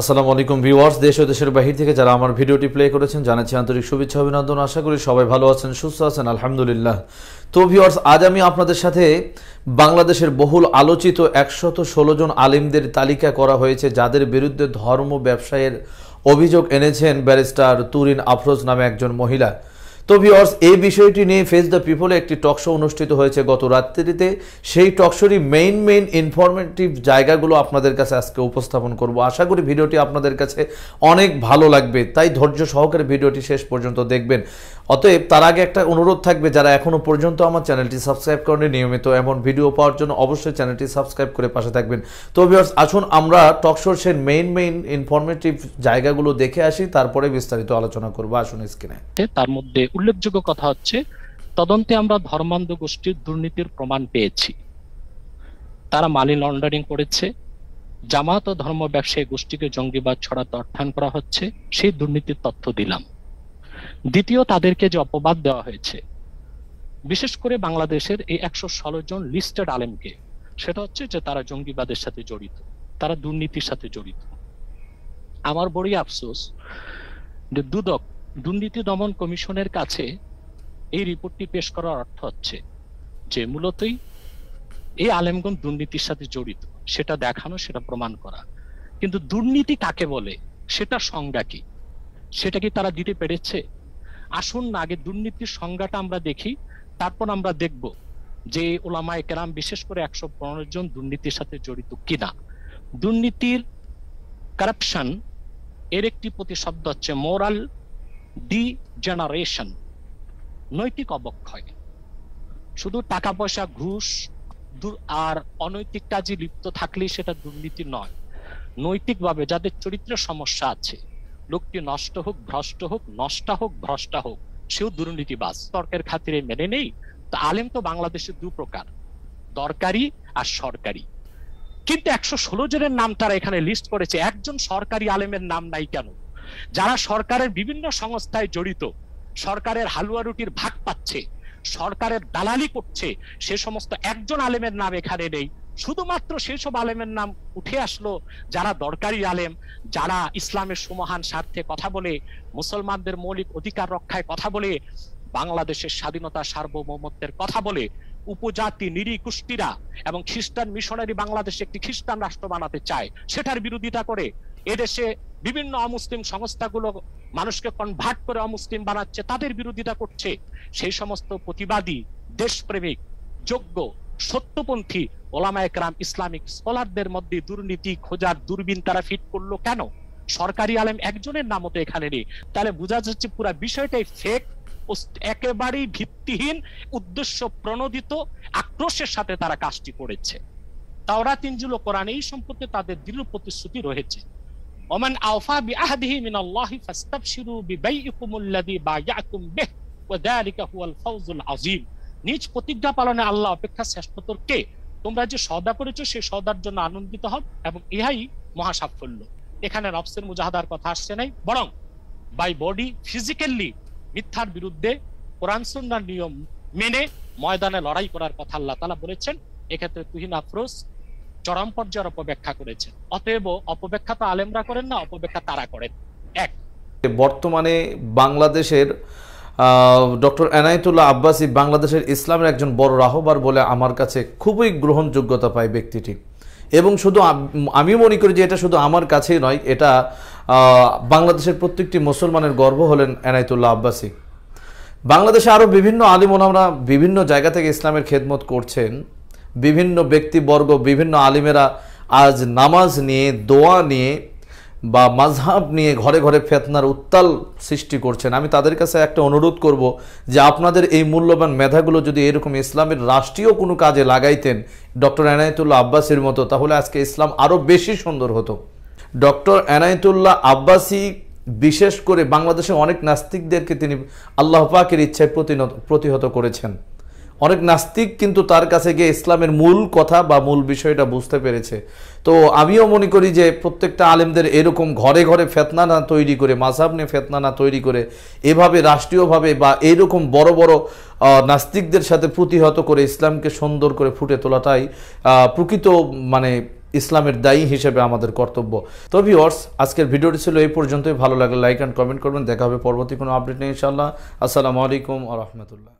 আসসালামু আলাইকুম ভিউয়ার্স দেশ ও দেশের বাহির থেকে যারা আমার ভিডিওটি প্লে করেছেন জানাচ্ছি আন্তরিক শুভেচ্ছা অভিনন্দন আশা করি সবাই ভালো আছেন সুস্থ আছেন আলহামদুলিল্লাহ তো ভিউয়ার্স আজ আমি আপনাদের সাথে বাংলাদেশের বহুল আলোচিত একশত ষোলো জন আলিমদের তালিকা করা হয়েছে যাদের বিরুদ্ধে ধর্ম ব্যবসায়ের অভিযোগ এনেছেন ব্যারিস্টার তুরিন আফরোজ নামে একজন মহিলা তো ভিওর্স এই বিষয়টি নিয়ে ফেস দ্য পিপলে একটি টকশো অনুষ্ঠিত হয়েছে গত রাত্রিতে সেই টকশোরই মেইন মেইন ইনফরমেটিভ জায়গাগুলো আপনাদের কাছে আজকে উপস্থাপন করব আশা করি ভিডিওটি আপনাদের কাছে অনেক ভালো লাগবে তাই ধৈর্য সহকারে ভিডিওটি শেষ পর্যন্ত দেখবেন অতএব তার আগে একটা অনুরোধ থাকবে যারা এখনও পর্যন্ত আমার চ্যানেলটি সাবস্ক্রাইব করেন নিয়মিত এমন ভিডিও পাওয়ার জন্য অবশ্যই চ্যানেলটি সাবস্ক্রাইব করে পাশে থাকবেন তো ভিওর্স আসুন আমরা টকশোর সের মেইন মেইন ইনফরমেটিভ জায়গাগুলো দেখে আসি তারপরে বিস্তারিত আলোচনা করবো আসুন স্ক্রিনে তার মধ্যে উল্লেখযোগ্য কথা হচ্ছে তদন্তে আমরা ধর্মান্ধ গোষ্ঠীর দুর্নীতির প্রমাণ পেয়েছি তারা মানি লন্ডারিং করেছে জামাত ও ধর্ম ব্যবসায়ী গোষ্ঠীকে জঙ্গিবাদ ছড়াতে অর্থায়ন করা হচ্ছে সেই দুর্নীতির তথ্য দিলাম দ্বিতীয় তাদেরকে যে অপবাদ দেওয়া হয়েছে বিশেষ করে বাংলাদেশের এই একশো ষোলো জন লিস্টেড আলেমকে সেটা হচ্ছে যে তারা জঙ্গিবাদের সাথে জড়িত তারা দুর্নীতির সাথে জড়িত আমার বড়ই আফসোস যে দুদক দুর্নীতি দমন কমিশনের কাছে এই রিপোর্টটি পেশ করার অর্থ হচ্ছে যে মূলতই এই আলেমগণ দুর্নীতির সাথে জড়িত সেটা দেখানো সেটা প্রমাণ করা কিন্তু দুর্নীতি কাকে বলে সেটা সংজ্ঞা কি সেটা কি তারা দিতে পেরেছে আসুন না আগে দুর্নীতির সংজ্ঞাটা আমরা দেখি তারপর আমরা দেখব যে ওলামায় কেরাম বিশেষ করে একশো পনেরো জন দুর্নীতির সাথে জড়িত কিনা দুর্নীতির কারাপশন এর একটি প্রতিশব্দ হচ্ছে মোরাল ডি জেনারেশন নৈতিক অবক্ষয় শুধু টাকা পয়সা ঘুষ আর অনৈতিক কাজে লিপ্ত থাকলেই সেটা দুর্নীতি নয় নৈতিকভাবে যাদের চরিত্রের সমস্যা আছে লোকটি নষ্ট হোক ভ্রষ্ট হোক নষ্ট হোক ভ্রষ্টা হোক সেও দুর্নীতিবাজ তর্কের খাতিরে মেনে নেই তো আলেম তো বাংলাদেশের দু প্রকার দরকারি আর সরকারি কিন্তু একশো ষোলো জনের নাম তারা এখানে লিস্ট করেছে একজন সরকারি আলেমের নাম নাই কেন যারা সরকারের বিভিন্ন সংস্থায় জড়িত সরকারের হালুয়া রুটির ভাগ পাচ্ছে সরকারের দালালি করছে সে সমস্ত একজন আলেমের নাম এখানে নেই শুধুমাত্র সেই সব আলেমের নাম উঠে আসলো যারা দরকারি আলেম যারা ইসলামের সুমহান স্বার্থে কথা বলে মুসলমানদের মৌলিক অধিকার রক্ষায় কথা বলে বাংলাদেশের স্বাধীনতা সার্বভৌমত্বের কথা বলে উপজাতি নিরীকুষ্টিরা এবং খ্রিস্টান মিশনারি বাংলাদেশে একটি খ্রিস্টান রাষ্ট্র বানাতে চায় সেটার বিরোধিতা করে এদেশে বিভিন্ন অমুসলিম সংস্থাগুলো মানুষকে কনভার্ট করে অমুসলিম বানাচ্ছে তাদের বিরোধিতা করছে সেই সমস্ত প্রতিবাদী দেশপ্রেমিক যোগ্য সত্যপন্থী ওলামা একরাম ইসলামিক স্কলারদের মধ্যে দুর্নীতি খোঁজার দূরবীন তারা ফিট করলো কেন সরকারি আলেম একজনের নামও তো এখানে নেই তাহলে বোঝা যাচ্ছে পুরো বিষয়টাই ফেক একেবারেই ভিত্তিহীন উদ্দেশ্য প্রণোদিত আক্রোশের সাথে তারা কাজটি করেছে তাওরা তিনজুল কোরআন এই সম্পর্কে তাদের দৃঢ় প্রতিশ্রুতি রয়েছে ওমান আওফা বি আহদিহি মিন আল্লাহি ফাস্তাবশিরু বিবাইকুমুল্লাযী বায়াকুম বিহ ওয়া যালিকা হুয়াল ফাউজুল আযীম নিজ প্রতিজ্ঞা পালনে আল্লাহ অপেক্ষা শ্রেষ্ঠতর কে তোমরা যে সদা করেছো সেই সদার জন্য আনন্দিত হব এবং ইহাই মহা সাফল্য এখানে নফসের মুজাহাদার কথা আসছে নাই বরং বাই বডি ফিজিক্যালি মিথ্যার বিরুদ্ধে কোরআন সুন্নার নিয়ম মেনে ময়দানে লড়াই করার কথা আল্লাহ তালা বলেছেন এক্ষেত্রে তুহিন আফরোজ চরম পর্যায়ের অপব্যাখ্যা করেছেন অতএব অপব্যাখ্যা তো আলেমরা করেন না অপব্যাখ্যা তারা করেন এক বর্তমানে বাংলাদেশের ডক্টর এনায়তুল্লাহ আব্বাসি বাংলাদেশের ইসলামের একজন বড় রাহবার বলে আমার কাছে খুবই গ্রহণযোগ্যতা পায় ব্যক্তিটি এবং শুধু আমি মনে করি যে এটা শুধু আমার কাছেই নয় এটা বাংলাদেশের প্রত্যেকটি মুসলমানের গর্ব হলেন এনায়তুল্লাহ আব্বাসি বাংলাদেশে আরও বিভিন্ন আলিম ওলামরা বিভিন্ন জায়গা থেকে ইসলামের খেদমত করছেন বিভিন্ন ব্যক্তিবর্গ বিভিন্ন আলিমেরা আজ নামাজ নিয়ে দোয়া নিয়ে বা মাঝহাব নিয়ে ঘরে ঘরে ফেতনার উত্তাল সৃষ্টি করছেন আমি তাদের কাছে একটা অনুরোধ করব যে আপনাদের এই মূল্যবান মেধাগুলো যদি এরকম ইসলামের রাষ্ট্রীয় কোনো কাজে লাগাইতেন ডক্টর এনায়তুল্লাহ আব্বাসির মতো তাহলে আজকে ইসলাম আরও বেশি সুন্দর হতো ডক্টর এনায়তুল্লাহ আব্বাসি বিশেষ করে বাংলাদেশে অনেক নাস্তিকদেরকে তিনি আল্লাহ পাকের ইচ্ছায় প্রতিহত করেছেন অনেক নাস্তিক কিন্তু তার কাছে গিয়ে ইসলামের মূল কথা বা মূল বিষয়টা বুঝতে পেরেছে তো আমিও মনে করি যে প্রত্যেকটা আলেমদের এরকম ঘরে ঘরে ফেতনা না তৈরি করে মাঝাব নিয়ে ফেতনা না তৈরি করে এভাবে রাষ্ট্রীয়ভাবে বা এরকম বড় বড় নাস্তিকদের সাথে প্রতিহত করে ইসলামকে সুন্দর করে ফুটে তোলাটাই প্রকৃত মানে ইসলামের দায়ী হিসেবে আমাদের কর্তব্য তো ভিওর্স আজকের ভিডিওটি ছিল এই পর্যন্তই ভালো লাগলে লাইক অ্যান্ড কমেন্ট করবেন দেখা হবে পরবর্তী কোনো আপডেট নেই ইনশাল্লাহ আসসালামু আলাইকুম আ রহমতুল্লাহ